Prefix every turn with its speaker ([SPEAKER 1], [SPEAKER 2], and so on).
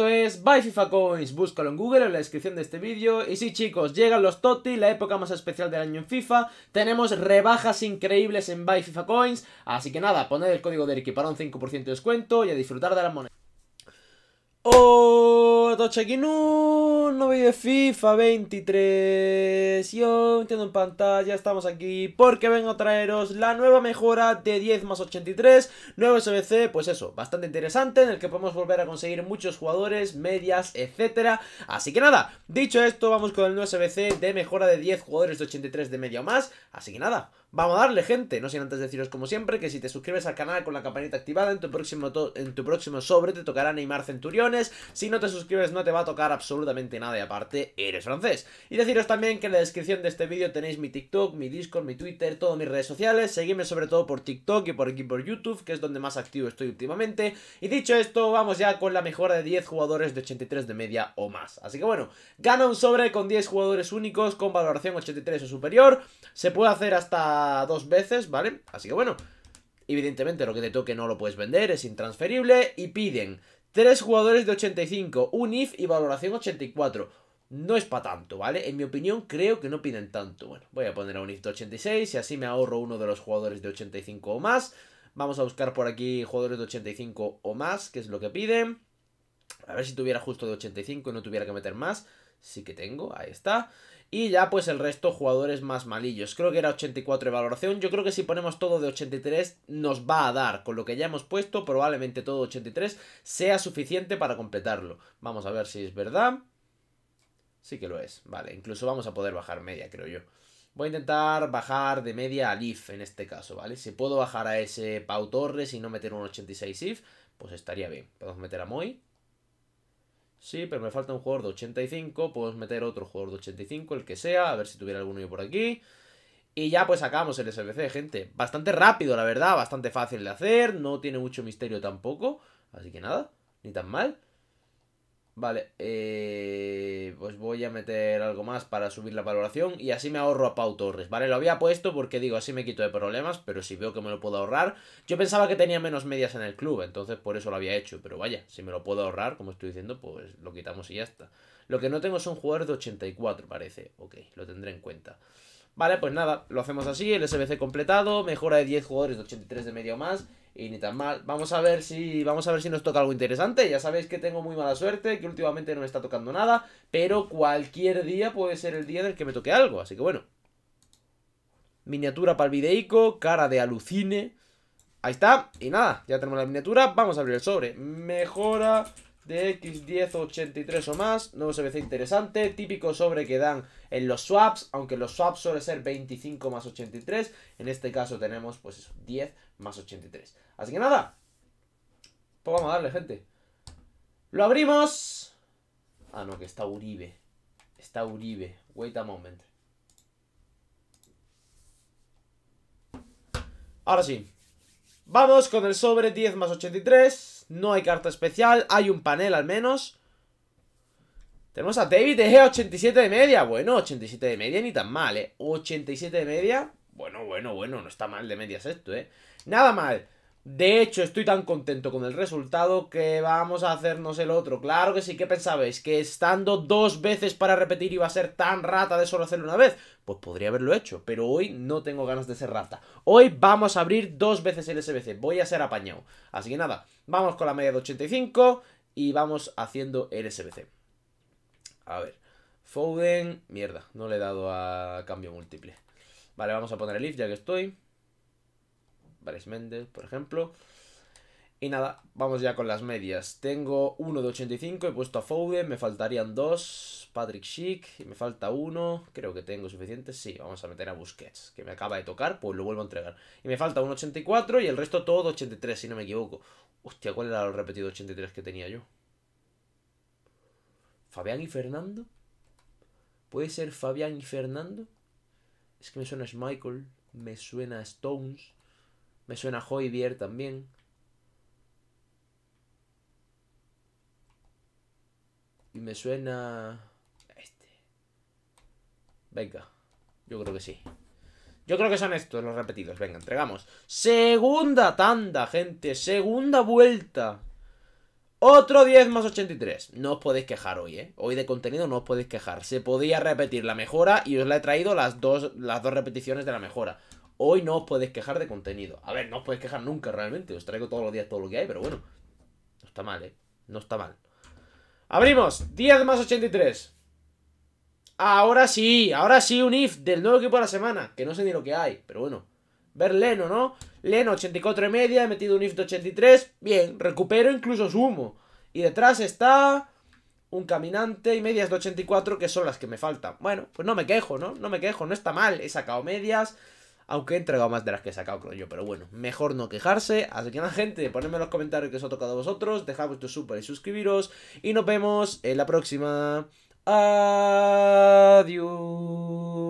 [SPEAKER 1] Esto es Buy FIFA Coins, búscalo en Google en la descripción de este vídeo. Y sí chicos, llegan los TOTI, la época más especial del año en FIFA. Tenemos rebajas increíbles en Buy FIFA Coins, así que nada, poned el código de Eriki para un 5% de descuento y a disfrutar de la moneda. ¡Oh! a No No de FIFA 23 Yo entiendo en pantalla, estamos aquí porque vengo a traeros la nueva mejora de 10 más 83 Nuevo SBC, pues eso, bastante interesante En el que podemos volver a conseguir muchos jugadores, medias, etcétera Así que nada, dicho esto, vamos con el nuevo SBC de mejora de 10 jugadores de 83 de media o más Así que nada, Vamos a darle, gente. No sin antes deciros, como siempre, que si te suscribes al canal con la campanita activada, en tu próximo, en tu próximo sobre te tocará Neymar Centuriones. Si no te suscribes, no te va a tocar absolutamente nada. Y aparte, eres francés. Y deciros también que en la descripción de este vídeo tenéis mi TikTok, mi Discord, mi Twitter, todas mis redes sociales. Seguidme sobre todo por TikTok y por aquí por YouTube, que es donde más activo estoy últimamente. Y dicho esto, vamos ya con la mejora de 10 jugadores de 83 de media o más. Así que bueno, gana un sobre con 10 jugadores únicos con valoración 83 o superior. Se puede hacer hasta dos veces, ¿vale? Así que bueno, evidentemente lo que te toque no lo puedes vender, es intransferible y piden tres jugadores de 85, un IF y valoración 84. No es para tanto, ¿vale? En mi opinión creo que no piden tanto. Bueno, voy a poner a un IF de 86 y así me ahorro uno de los jugadores de 85 o más. Vamos a buscar por aquí jugadores de 85 o más, que es lo que piden. A ver si tuviera justo de 85 y no tuviera que meter más. Sí que tengo, ahí está. Y ya pues el resto jugadores más malillos. Creo que era 84 de valoración. Yo creo que si ponemos todo de 83 nos va a dar. Con lo que ya hemos puesto probablemente todo 83 sea suficiente para completarlo. Vamos a ver si es verdad. Sí que lo es. Vale, incluso vamos a poder bajar media creo yo. Voy a intentar bajar de media al IF en este caso, ¿vale? Si puedo bajar a ese Pau Torres y no meter un 86 IF, pues estaría bien. Podemos meter a Moy. Sí, pero me falta un jugador de 85. Podemos meter otro jugador de 85, el que sea. A ver si tuviera alguno yo por aquí. Y ya pues sacamos el SBC, gente. Bastante rápido, la verdad. Bastante fácil de hacer. No tiene mucho misterio tampoco. Así que nada, ni tan mal. Vale, eh, pues voy a meter algo más para subir la valoración y así me ahorro a Pau Torres, ¿vale? Lo había puesto porque digo, así me quito de problemas, pero si veo que me lo puedo ahorrar, yo pensaba que tenía menos medias en el club, entonces por eso lo había hecho, pero vaya, si me lo puedo ahorrar, como estoy diciendo, pues lo quitamos y ya está. Lo que no tengo es un jugador de 84, parece, ok, lo tendré en cuenta. Vale, pues nada, lo hacemos así, el SBC completado, mejora de 10 jugadores de 83 de medio más y ni tan mal. Vamos a ver si vamos a ver si nos toca algo interesante. Ya sabéis que tengo muy mala suerte, que últimamente no me está tocando nada, pero cualquier día puede ser el día en el que me toque algo, así que bueno. Miniatura para el videico, cara de alucine. Ahí está, y nada, ya tenemos la miniatura, vamos a abrir el sobre. Mejora de X1083 o más, nuevo hace interesante, típico sobre que dan en los swaps, aunque los swaps suele ser 25 más 83, en este caso tenemos pues eso, 10 más 83. Así que nada, pues vamos a darle, gente. Lo abrimos. Ah, no, que está Uribe. Está Uribe. Wait a moment. Ahora sí. Vamos con el sobre 10 más 83. No hay carta especial, hay un panel al menos. Tenemos a David y 87 de media. Bueno, 87 de media ni tan mal, ¿eh? 87 de media. Bueno, bueno, bueno, no está mal de medias esto, ¿eh? Nada mal. De hecho, estoy tan contento con el resultado que vamos a hacernos el otro. Claro que sí, ¿qué pensabais? ¿Que estando dos veces para repetir iba a ser tan rata de solo hacerlo una vez? Pues podría haberlo hecho, pero hoy no tengo ganas de ser rata. Hoy vamos a abrir dos veces el SBC, voy a ser apañado. Así que nada, vamos con la media de 85 y vamos haciendo el SBC. A ver, Foden, mierda, no le he dado a cambio múltiple. Vale, vamos a poner el if ya que estoy. Bryce Méndez, por ejemplo. Y nada, vamos ya con las medias. Tengo uno de 85, he puesto a Foden, me faltarían dos, Patrick Schick, y me falta uno, creo que tengo suficientes. sí, vamos a meter a Busquets, que me acaba de tocar, pues lo vuelvo a entregar. Y me falta un 84 y el resto todo 83, si no me equivoco. Hostia, ¿cuál era el repetido 83 que tenía yo? ¿Fabián y Fernando? ¿Puede ser Fabián y Fernando? Es que me suena a Michael, me suena a Stones. Me suena Hoybier también. Y me suena... Este. Venga, yo creo que sí. Yo creo que son estos los repetidos. Venga, entregamos. Segunda tanda, gente. Segunda vuelta. Otro 10 más 83. No os podéis quejar hoy, ¿eh? Hoy de contenido no os podéis quejar. Se podía repetir la mejora y os la he traído las dos, las dos repeticiones de la mejora. Hoy no os podéis quejar de contenido. A ver, no os podéis quejar nunca realmente. Os traigo todos los días todo lo que hay, pero bueno. No está mal, ¿eh? No está mal. Abrimos. 10 más 83. Ahora sí, ahora sí un if del nuevo equipo de la semana. Que no sé ni lo que hay, pero bueno ver Leno, ¿no? Leno 84 y media, he metido un IF de 83, bien, recupero incluso sumo. Y detrás está un caminante y medias de 84 que son las que me faltan. Bueno, pues no me quejo, ¿no? No me quejo, no está mal, he sacado medias. Aunque he entregado más de las que he sacado, creo yo. Pero bueno, mejor no quejarse. Así que nada, gente, ponedme en los comentarios que os ha tocado a vosotros. Dejad vuestro super y suscribiros. Y nos vemos en la próxima. Adiós.